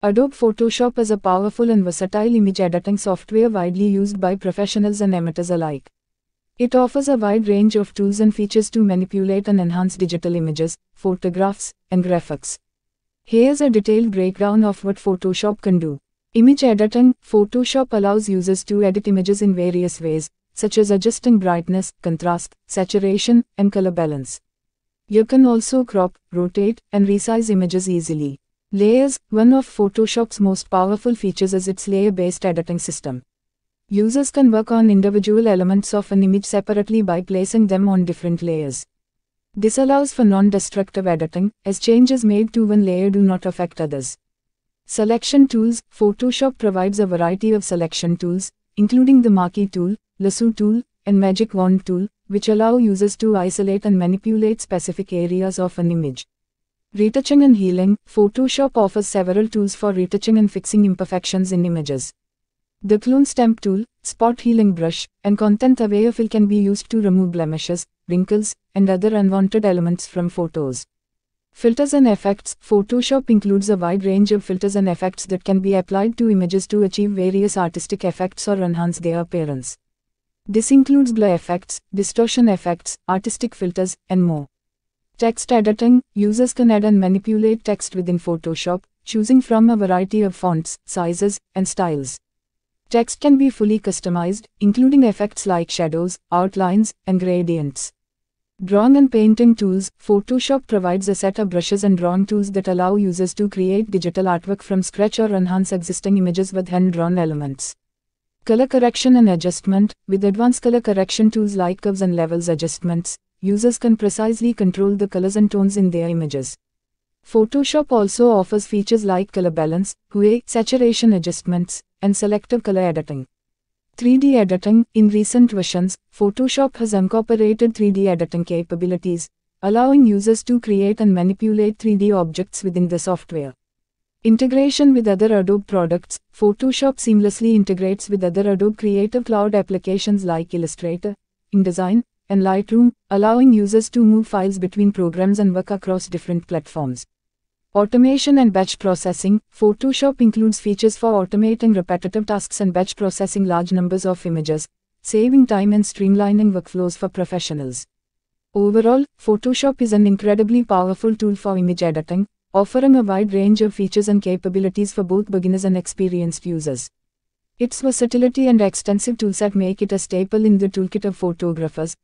Adobe Photoshop is a powerful and versatile image editing software widely used by professionals and amateurs alike. It offers a wide range of tools and features to manipulate and enhance digital images, photographs, and graphics. Here's a detailed breakdown of what Photoshop can do. Image editing Photoshop allows users to edit images in various ways, such as adjusting brightness, contrast, saturation, and color balance. You can also crop, rotate, and resize images easily. Layers One of Photoshop's most powerful features is its layer-based editing system. Users can work on individual elements of an image separately by placing them on different layers. This allows for non-destructive editing, as changes made to one layer do not affect others. Selection tools Photoshop provides a variety of selection tools, including the Marquee tool, Lasso tool, and Magic Wand tool, which allow users to isolate and manipulate specific areas of an image. Retouching and healing, Photoshop offers several tools for retouching and fixing imperfections in images. The clone stamp tool, spot healing brush, and content aware fill can be used to remove blemishes, wrinkles, and other unwanted elements from photos. Filters and effects Photoshop includes a wide range of filters and effects that can be applied to images to achieve various artistic effects or enhance their appearance. This includes blur effects, distortion effects, artistic filters, and more. Text editing users can add and manipulate text within Photoshop, choosing from a variety of fonts, sizes, and styles. Text can be fully customized, including effects like shadows, outlines, and gradients. Drawing and painting tools Photoshop provides a set of brushes and drawing tools that allow users to create digital artwork from scratch or enhance existing images with hand drawn elements. Color correction and adjustment With advanced color correction tools like curves and levels adjustments, users can precisely control the colors and tones in their images. Photoshop also offers features like color balance, hue, saturation adjustments, and selective color editing. 3D editing In recent versions, Photoshop has incorporated 3D editing capabilities, allowing users to create and manipulate 3D objects within the software. Integration with other Adobe products Photoshop seamlessly integrates with other Adobe Creative Cloud applications like Illustrator, InDesign, and Lightroom, allowing users to move files between programs and work across different platforms. Automation and batch processing Photoshop includes features for automating repetitive tasks and batch processing large numbers of images, saving time and streamlining workflows for professionals. Overall, Photoshop is an incredibly powerful tool for image editing, offering a wide range of features and capabilities for both beginners and experienced users. Its versatility and extensive toolset make it a staple in the toolkit of photographers,